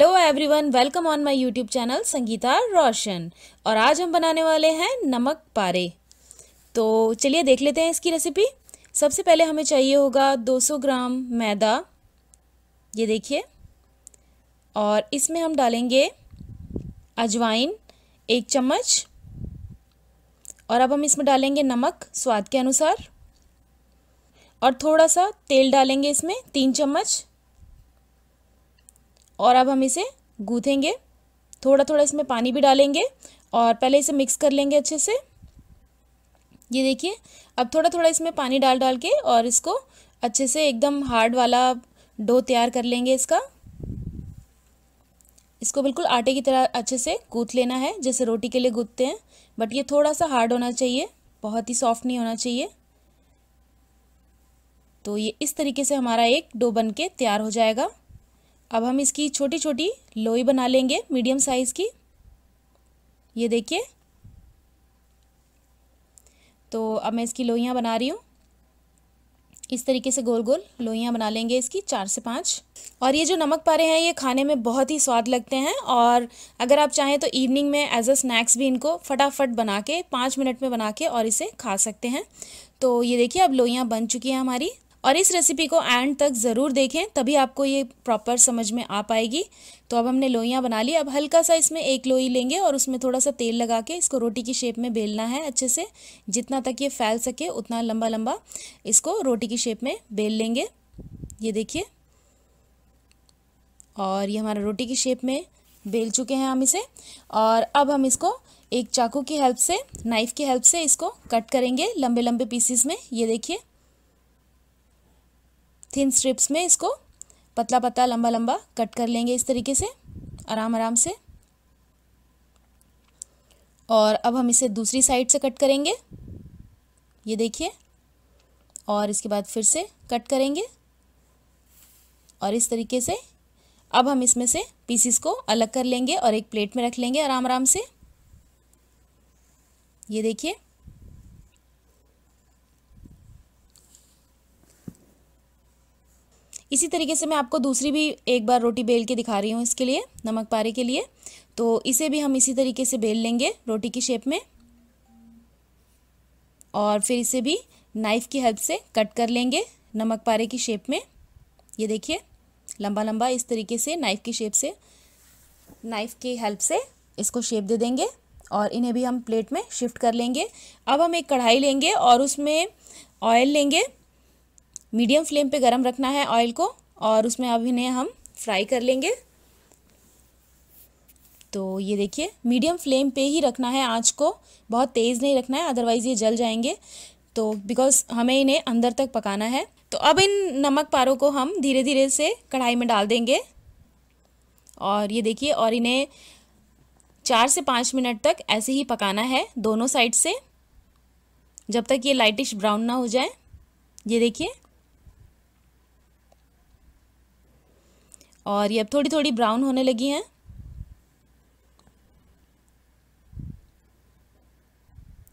hello everyone welcome on my YouTube channel Sangeeta Roshan और आज हम बनाने वाले हैं नमक पारे तो चलिए देख लेते हैं इसकी रेसिपी सबसे पहले हमें चाहिए होगा 200 ग्राम मैदा ये देखिए और इसमें हम डालेंगे अजवाइन एक चम्मच और अब हम इसमें डालेंगे नमक स्वाद के अनुसार और थोड़ा सा तेल डालेंगे इसमें तीन चम्मच और अब हम इसे गूँथेंगे थोड़ा थोड़ा इसमें पानी भी डालेंगे और पहले इसे मिक्स कर लेंगे अच्छे से ये देखिए अब थोड़ा थोड़ा इसमें पानी डाल डाल के और इसको अच्छे से एकदम हार्ड वाला डो तैयार कर लेंगे इसका इसको बिल्कुल आटे की तरह अच्छे से गूँथ लेना है जैसे रोटी के लिए गूँथते हैं बट ये थोड़ा सा हार्ड होना चाहिए बहुत ही सॉफ्ट नहीं होना चाहिए तो ये इस तरीके से हमारा एक डो बन के तैयार हो जाएगा अब हम इसकी छोटी छोटी लोई बना लेंगे मीडियम साइज़ की ये देखिए तो अब मैं इसकी लोइयाँ बना रही हूँ इस तरीके से गोल गोल लोइयाँ बना लेंगे इसकी चार से पाँच और ये जो नमक पारे हैं ये खाने में बहुत ही स्वाद लगते हैं और अगर आप चाहें तो इवनिंग में एज अ स्नैक्स भी इनको फटाफट बना के पाँच मिनट में बना के और इसे खा सकते हैं तो ये देखिए अब लोइयाँ बन चुकी हैं हमारी और इस रेसिपी को एंड तक ज़रूर देखें तभी आपको ये प्रॉपर समझ में आ पाएगी तो अब हमने लोइयाँ बना ली अब हल्का सा इसमें एक लोई लेंगे और उसमें थोड़ा सा तेल लगा के इसको रोटी की शेप में बेलना है अच्छे से जितना तक ये फैल सके उतना लंबा लंबा इसको रोटी की शेप में बेल लेंगे ये देखिए और ये हमारा रोटी की शेप में बेल चुके हैं हम इसे और अब हम इसको एक चाकू की हेल्प से नाइफ़ की हेल्प से इसको कट करेंगे लंबे लंबे पीसीस में ये देखिए थिन स्ट्रिप्स में इसको पतला पतला लंबा लंबा कट कर लेंगे इस तरीके से आराम आराम से और अब हम इसे दूसरी साइड से कट करेंगे ये देखिए और इसके बाद फिर से कट करेंगे और इस तरीके से अब हम इसमें से पीसीस को अलग कर लेंगे और एक प्लेट में रख लेंगे आराम आराम से ये देखिए इसी तरीके से मैं आपको दूसरी भी एक बार रोटी बेल के दिखा रही हूँ इसके लिए नमक पारे के लिए तो इसे भी हम इसी तरीके से बेल लेंगे रोटी की शेप में और फिर इसे भी नाइफ़ की हेल्प से कट कर लेंगे नमक पारे की शेप में ये देखिए लंबा लंबा इस तरीके से नाइफ़ की शेप से नाइफ़ की हेल्प से इसको शेप दे देंगे और इन्हें भी हम प्लेट में शिफ्ट कर लेंगे अब हम एक कढ़ाई लेंगे और उसमें ऑयल लेंगे मीडियम फ्लेम पे गरम रखना है ऑयल को और उसमें अब इन्हें हम फ्राई कर लेंगे तो ये देखिए मीडियम फ्लेम पे ही रखना है आँच को बहुत तेज़ नहीं रखना है अदरवाइज़ ये जल जाएंगे तो बिकॉज़ हमें इन्हें अंदर तक पकाना है तो अब इन नमक पारों को हम धीरे धीरे से कढ़ाई में डाल देंगे और ये देखिए और इन्हें चार से पाँच मिनट तक ऐसे ही पकाना है दोनों साइड से जब तक ये लाइटिश ब्राउन ना हो जाए ये देखिए और ये अब थोड़ी थोड़ी ब्राउन होने लगी हैं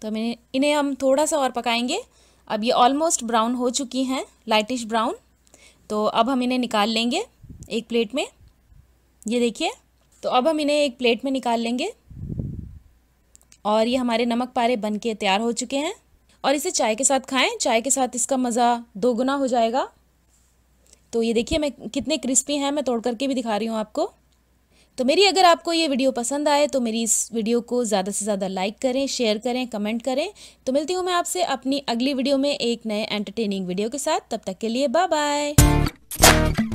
तो मैंने इन्हें हम थोड़ा सा और पकाएंगे अब ये ऑलमोस्ट ब्राउन हो चुकी हैं लाइटिश ब्राउन तो अब हम इन्हें निकाल लेंगे एक प्लेट में ये देखिए तो अब हम इन्हें एक प्लेट में निकाल लेंगे और ये हमारे नमक पारे बन के तैयार हो चुके हैं और इसे चाय के साथ खाएं चाय के साथ इसका मज़ा दोगुना हो जाएगा तो ये देखिए मैं कितने क्रिस्पी हैं मैं तोड़ करके भी दिखा रही हूँ आपको तो मेरी अगर आपको ये वीडियो पसंद आए तो मेरी इस वीडियो को ज़्यादा से ज़्यादा लाइक करें शेयर करें कमेंट करें तो मिलती हूँ मैं आपसे अपनी अगली वीडियो में एक नए एंटरटेनिंग वीडियो के साथ तब तक के लिए बाय बाय